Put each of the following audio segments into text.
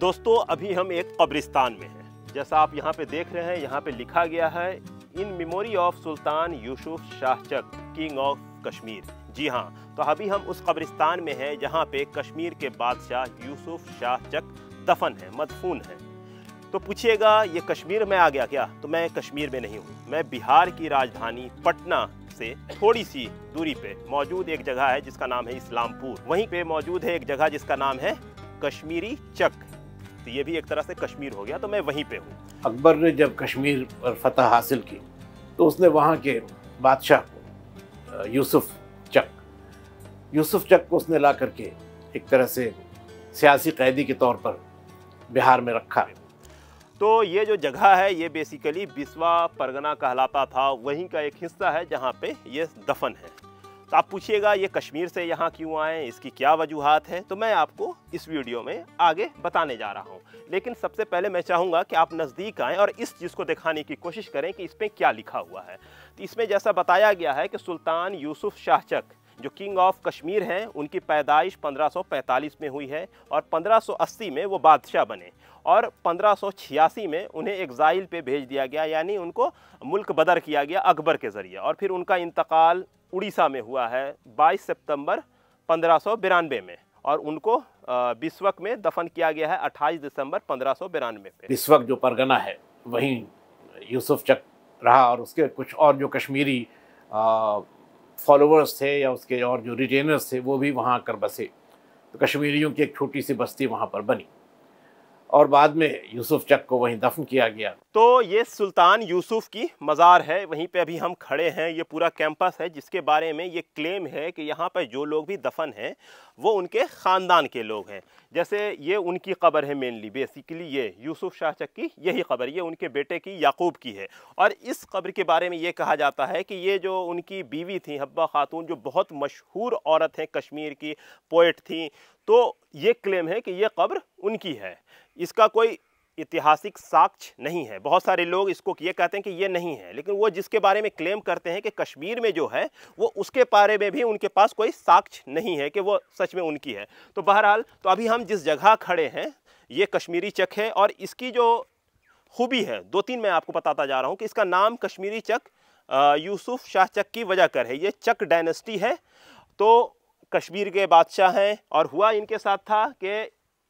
दोस्तों अभी हम एक कब्रिस्तान में हैं जैसा आप यहाँ पे देख रहे हैं यहाँ पे लिखा गया है in memory of Sultan Yusuf Shah Chak king of Kashmir जी हाँ तो अभी हम उस कब्रिस्तान में हैं जहाँ पे कश्मीर के बादशाह यूसुफ शाह चक दफन है मदफून है तो पूछिएगा ये कश्मीर में आ गया क्या तो मैं कश्मीर में नहीं हूँ मैं बिहार की राजधानी पटना से थोड़ी सी दूरी पे मौजूद एक जगह है जिसका नाम है इस्लामपुर वहीं पे मौजूद है एक जगह जिसका नाम है कश्मीरी चक थी ये भी एक तरह से कश्मीर हो गया तो मैं वहीं पे हूँ अकबर ने जब कश्मीर पर फतह हासिल की तो उसने वहाँ के बादशाह को यूसुफ चक यूसुफ चक को उसने ला करके एक तरह से सियासी कैदी के तौर पर बिहार में रखा तो ये जो जगह है ये बेसिकली बिस्वा परगना कहलाता था वहीं का एक हिस्सा है जहाँ पे ये दफन है तो आप पूछिएगा ये कश्मीर से यहाँ क्यों आए इसकी क्या वजूहत है तो मैं आपको इस वीडियो में आगे बताने जा रहा हूँ लेकिन सबसे पहले मैं चाहूँगा कि आप नज़दीक आएँ और इस चीज़ को दिखाने की कोशिश करें कि इसमें क्या लिखा हुआ है तो इसमें जैसा बताया गया है कि सुल्तान यूसुफ शाहचक जो किंग ऑफ कश्मीर हैं उनकी पैदाइश 1545 में हुई है और 1580 में वो बादशाह बने और 1586 में उन्हें एग्ज़ाइल पे भेज दिया गया यानी उनको मुल्क बदर किया गया अकबर के ज़रिए और फिर उनका इंतकाल उड़ीसा में हुआ है 22 सितंबर पंद्रह में और उनको बिस्वक में दफन किया गया है 28 दिसंबर पंद्रह में बिस्वक जो परगना है वहीं यूसुफ चक रहा और उसके कुछ और जो कश्मीरी आ, फॉलोअर्स थे या उसके और जो रिटेनर्स थे वो भी वहाँ आकर बसे तो कश्मीरियों की एक छोटी सी बस्ती वहाँ पर बनी और बाद में यूसुफ चक को वहीं दफन किया गया तो ये सुल्तान यूसुफ की मज़ार है वहीं पे अभी हम खड़े हैं ये पूरा कैंपस है जिसके बारे में ये क्लेम है कि यहाँ पर जो लोग भी दफन हैं वो उनके ख़ानदान के लोग हैं जैसे ये उनकी कबर है मेनली बेसिकली ये यूसुफ शाह चक की यही खबर ये उनके बेटे की याकूब की है और इस कब्र के बारे में ये कहा जाता है कि ये जो उनकी बीवी थी हब्बा खातून जो बहुत मशहूर औरत हैं कश्मीर की पोइट थी तो ये क्लेम है कि ये कब्र उनकी है इसका कोई ऐतिहासिक साक्ष्य नहीं है बहुत सारे लोग इसको ये कहते हैं कि ये नहीं है लेकिन वो जिसके बारे में क्लेम करते हैं कि कश्मीर में जो है वो उसके बारे में भी उनके पास कोई साक्ष्य नहीं है कि वो सच में उनकी है तो बहरहाल तो अभी हम जिस जगह खड़े हैं ये कश्मीरी चक है और इसकी जो खूबी है दो तीन मैं आपको बताता जा रहा हूँ कि इसका नाम कश्मीरी चक यूसुफ शाह चक की वजह कर है ये चक डायनेस्टी है तो कश्मीर के बादशाह हैं और हुआ इनके साथ था कि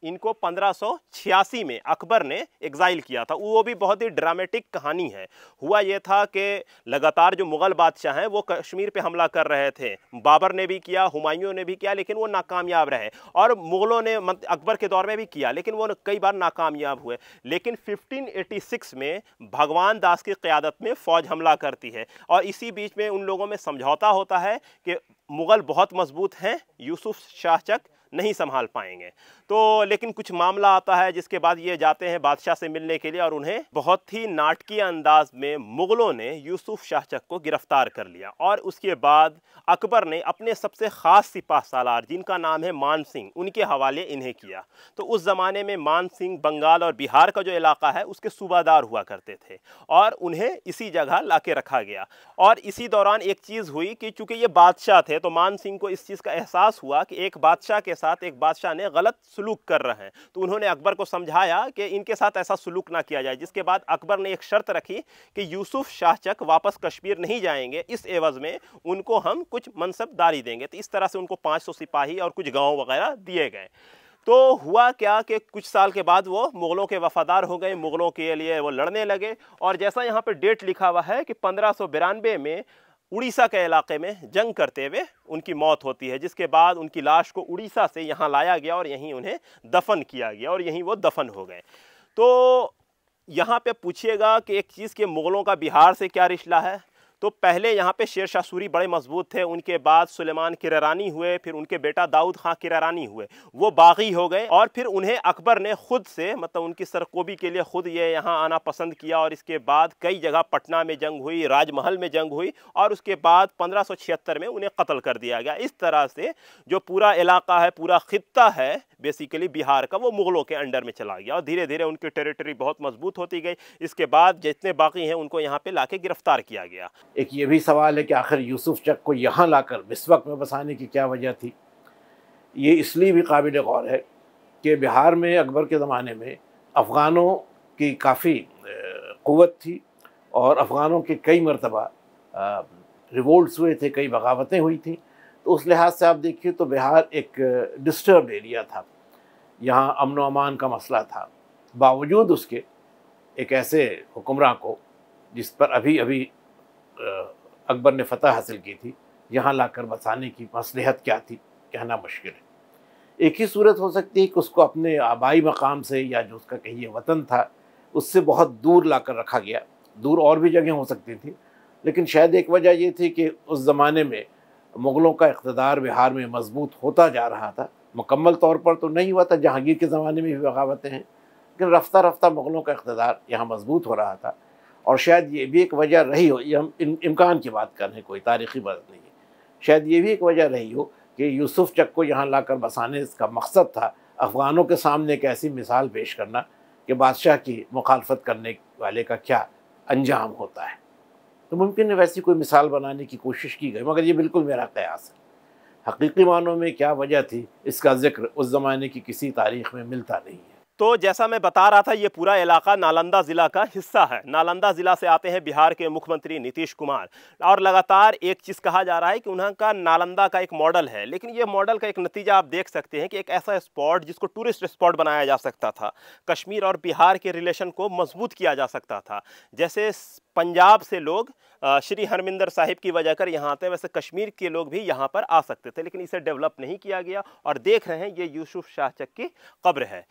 इनको पंद्रह में अकबर ने एग्जाइल किया था वो भी बहुत ही ड्रामेटिक कहानी है हुआ ये था कि लगातार जो मुग़ल बादशाह हैं वो कश्मीर पे हमला कर रहे थे बाबर ने भी किया हुमायूं ने भी किया लेकिन वो नाकामयाब रहे और मुग़लों ने अकबर के दौर में भी किया लेकिन वो कई बार नाकामयाब हुए लेकिन 1586 में भगवान दास की क़्यादत में फ़ौज हमला करती है और इसी बीच में उन लोगों में समझौता होता है कि मुग़ल बहुत मजबूत हैं यूसुफ शाह चक नहीं संभाल पाएंगे तो लेकिन कुछ मामला आता है जिसके बाद ये जाते हैं बादशाह से मिलने के लिए और उन्हें बहुत ही नाटकीय अंदाज में मुग़लों ने यूसुफ शाहचक को गिरफ्तार कर लिया और उसके बाद अकबर ने अपने सबसे ख़ास सिपाह सालार जिनका नाम है मान सिंह उनके हवाले इन्हें किया तो उस ज़माने में मान सिंह बंगाल और बिहार का जो इलाका है उसके सूबादार हुआ करते थे और उन्हें इसी जगह ला के रखा गया और इसी दौरान एक चीज़ हुई कि चूँकि ये बादशाह थे तो मान सिंह को इस चीज़ का एहसास हुआ कि एक बादशाह के साथ एक बादशाह ने गलत सलूक कर रहे हैं तो उन्होंने अकबर को समझाया कि इनके साथ ऐसा सलूक ना किया जाए जिसके बाद अकबर ने एक शर्त रखी कि यूसुफ शाहचक वापस कश्मीर नहीं जाएंगे इस एवज़ में उनको हम कुछ मनसबदारी देंगे तो इस तरह से उनको 500 सिपाही और कुछ गाँव वगैरह दिए गए तो हुआ क्या कि कुछ साल के बाद वो मुग़लों के वफादार हो गए मुग़लों के लिए वो लड़ने लगे और जैसा यहाँ पर डेट लिखा हुआ है कि पंद्रह में उड़ीसा के इलाके में जंग करते हुए उनकी मौत होती है जिसके बाद उनकी लाश को उड़ीसा से यहाँ लाया गया और यहीं उन्हें दफन किया गया और यहीं वो दफन हो गए तो यहाँ पे पूछिएगा कि एक चीज़ के मुग़लों का बिहार से क्या रिश्ता है तो पहले यहाँ पे शेर शाह सूरी बड़े मजबूत थे उनके बाद सुलेमान किरारानी हुए फिर उनके बेटा दाऊद खां किरानी हुए वो बागी हो गए और फिर उन्हें अकबर ने खुद से मतलब उनकी सरकोबी के लिए खुद ये यहाँ आना पसंद किया और इसके बाद कई जगह पटना में जंग हुई राजमहल में जंग हुई और उसके बाद पंद्रह में उन्हें कत्ल कर दिया गया इस तरह से जो पूरा इलाका है पूरा खत्ता है बेसिकली बिहार का वो मुग़लों के अंडर में चला गया और धीरे धीरे उनकी टेरिटरी बहुत मजबूत होती गई इसके बाद जितने बाकी हैं उनको यहाँ पे लाके गिरफ्तार किया गया एक ये भी सवाल है कि आखिर यूसुफ चक को यहाँ लाकर वक्त में बसाने की क्या वजह थी ये इसलिए भी काबिल गौर है कि बिहार में अकबर के ज़माने में अफ़गानों की काफ़ी क़वत थी और अफ़गानों के कई मरतबा रिवोल्ट हुए थे कई बगावतें हुई थी तो उस लिहाज से आप देखिए तो बिहार एक डिस्टर्ब एरिया था यहाँ अमन अमान का मसला था बावजूद उसके एक ऐसे हुक्मरान को जिस पर अभी अभी अकबर ने फतह हासिल की थी यहाँ लाकर बसाने की मसलहत क्या थी कहना मुश्किल है एक ही सूरत हो सकती है कि उसको अपने आबाई मकाम से या जो उसका कहिए वतन था उससे बहुत दूर लाकर रखा गया दूर और भी जगह हो सकती थी लेकिन शायद एक वजह ये थी कि उस ज़माने में मुग़लों का इकतदार बिहार में मजबूत होता जा रहा था मुकम्मल तौर पर तो नहीं हुआ था जहांगीर के ज़माने में भी बगावतें हैं लेकिन रफ्ता रफ्ता मुग़लों का इकतदार यहाँ मजबूत हो रहा था और शायद ये भी एक वजह रही हो ये हम इम्कान की बात कर रहे हैं कोई तारीखी बात नहीं है शायद ये भी एक वजह रही हो कि यूसुफ चक को यहाँ ला कर बसाने का मकसद था अफ़गानों के सामने एक ऐसी मिसाल पेश करना कि बादशाह की मुखालफत करने वाले का क्या अंजाम होता है तो मुमकिन है वैसी कोई मिसाल बनाने की कोशिश की गई मगर ये बिल्कुल मेरा कयास है हकीकी मानों में क्या वजह थी इसका जिक्र उस ज़माने की किसी तारीख में मिलता नहीं है तो जैसा मैं बता रहा था ये पूरा इलाका नालंदा ज़िला का हिस्सा है नालंदा ज़िला से आते हैं बिहार के मुख्यमंत्री नीतीश कुमार और लगातार एक चीज़ कहा जा रहा है कि उनका नालंदा का एक मॉडल है लेकिन ये मॉडल का एक नतीजा आप देख सकते हैं कि एक ऐसा स्पॉट जिसको टूरिस्ट स्पॉट बनाया जा सकता था कश्मीर और बिहार के रिलेशन को मजबूत किया जा सकता था जैसे पंजाब से लोग श्री हरमिंदर साहिब की वजह कर यहाँ आते हैं वैसे कश्मीर के लोग भी यहाँ पर आ सकते थे लेकिन इसे डेवलप नहीं किया गया और देख रहे हैं ये यूसुफ शाह चक की कब्र है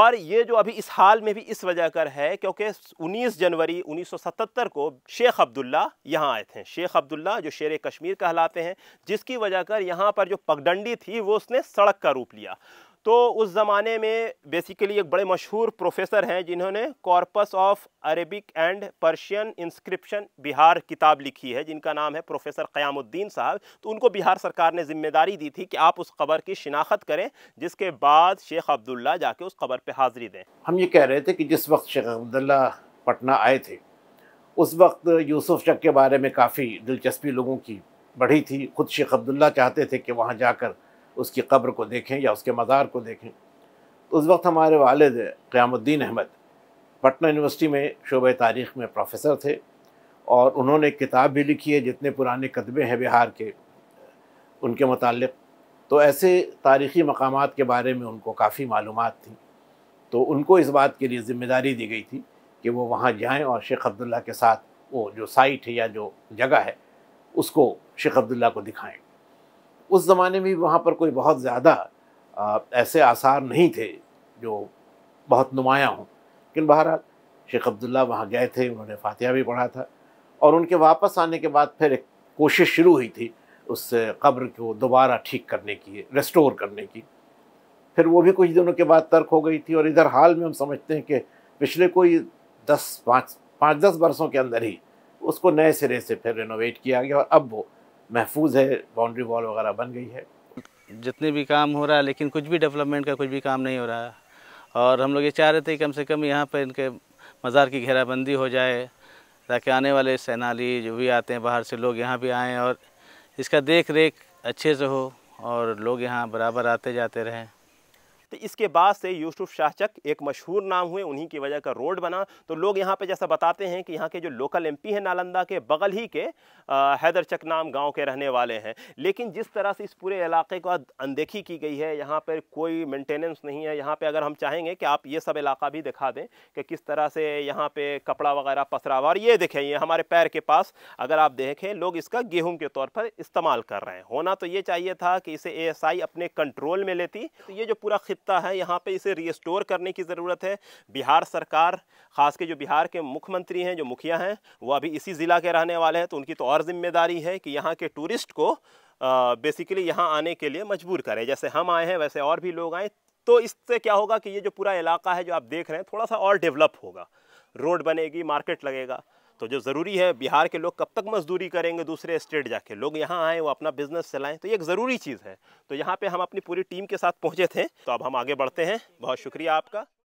और ये जो अभी इस हाल में भी इस वजह कर है क्योंकि 19 जनवरी 1977 को शेख अब्दुल्ला यहाँ आए थे शेख अब्दुल्ला जो शेर कश्मीर कहलाते हैं जिसकी वजह कर यहाँ पर जो पगडंडी थी वो उसने सड़क का रूप लिया तो उस ज़माने में बेसिकली एक बड़े मशहूर प्रोफेसर हैं जिन्होंने corpus of Arabic and Persian inscription Bihar किताब लिखी है जिनका नाम है प्रोफेसर क़यामुद्दीन साहब तो उनको बिहार सरकार ने ज़िम्मेदारी दी थी कि आप उस खबर की शिनाख्त करें जिसके बाद शेख अब्दुल्ला जाके उस खबर पर हाज़िरी दें हम ये कह रहे थे कि जिस वक्त शेख अब्दुल्ला पटना आए थे उस वक्त यूसुफ शक के बारे में काफ़ी दिलचस्पी लोगों की बढ़ी थी खुद शेख अब्दुल्ला चाहते थे कि वहाँ जाकर उसकी कब्र को देखें या उसके मज़ार को देखें तो उस वक्त हमारे वालद क़्यामुद्दीन अहमद पटना यूनिवर्सिटी में शोब तारीख़ में प्रोफेसर थे और उन्होंने किताब भी लिखी है जितने पुराने कदबे हैं बिहार के उनके मतलब तो ऐसे तारीख़ी मकाम के बारे में उनको काफ़ी मालूम थी तो उनको इस बात के लिए ज़िम्मेदारी दी गई थी कि वो वहाँ जाएँ और शेख अब्दुल्ला के साथ वो जो साइट है या जो जगह है उसको शेख अब्दुल्ला को दिखाएँ उस ज़माने में भी वहाँ पर कोई बहुत ज़्यादा ऐसे आसार नहीं थे जो बहुत नुमायाँ हों लेकिन बहरहाल शेख अब्दुल्ला वहाँ गए थे उन्होंने फातिहा भी पढ़ा था और उनके वापस आने के बाद फिर एक कोशिश शुरू हुई थी उस कब्र को दोबारा ठीक करने की रेस्टोर करने की फिर वो भी कुछ दिनों के बाद तर्क हो गई थी और इधर हाल में हम समझते हैं कि पिछले कोई दस पाँच पाँच दस बरसों के अंदर ही उसको नए सिरे से फिर रेनोवेट किया गया और अब वो महफूज है बाउंड्री वॉल वगैरह बन गई है जितने भी काम हो रहा है लेकिन कुछ भी डेवलपमेंट का कुछ भी काम नहीं हो रहा है और हम लोग ये चाह रहे थे कम से कम यहाँ पर इनके मज़ार की घेराबंदी हो जाए ताकि आने वाले सेनाली जो भी आते हैं बाहर से लोग यहाँ भी आएँ और इसका देख रेख अच्छे से हो और लोग यहाँ बराबर आते जाते रहें तो इसके बाद से यूसुफ शाहचक एक मशहूर नाम हुए उन्हीं की वजह का रोड बना तो लोग यहाँ पे जैसा बताते हैं कि यहाँ के जो लोकल एमपी हैं नालंदा के बगल ही के हैदरचक नाम गाँव के रहने वाले हैं लेकिन जिस तरह से इस पूरे इलाके को अनदेखी की गई है यहाँ पर कोई मेंटेनेंस नहीं है यहाँ पर अगर हम चाहेंगे कि आप ये सब इलाका भी दिखा दें कि किस तरह से यहाँ पर कपड़ा वगैरह पसरा हुआ और ये देखें ये हमारे पैर के पास अगर आप देखें लोग इसका गेहूँ के तौर पर इस्तेमाल कर रहे हैं होना तो ये चाहिए था कि इसे आई अपने कंट्रोल में लेती तो ये जो पूरा आवश्यकता है यहाँ पे इसे रिस्टोर करने की ज़रूरत है बिहार सरकार खास के जो बिहार के मुख्यमंत्री हैं जो मुखिया हैं वो अभी इसी ज़िला के रहने वाले हैं तो उनकी तो और जिम्मेदारी है कि यहाँ के टूरिस्ट को बेसिकली यहाँ आने के लिए मजबूर करें जैसे हम आए हैं वैसे और भी लोग आएँ तो इससे क्या होगा कि ये जो पूरा इलाका है जो आप देख रहे हैं थोड़ा सा और डेवलप होगा रोड बनेगी मार्केट लगेगा तो जो ज़रूरी है बिहार के लोग कब तक मजदूरी करेंगे दूसरे स्टेट जाके लोग यहाँ आएँ वो अपना बिजनेस चलाएं तो ये एक ज़रूरी चीज़ है तो यहाँ पे हम अपनी पूरी टीम के साथ पहुँचे थे तो अब हम आगे बढ़ते हैं बहुत शुक्रिया आपका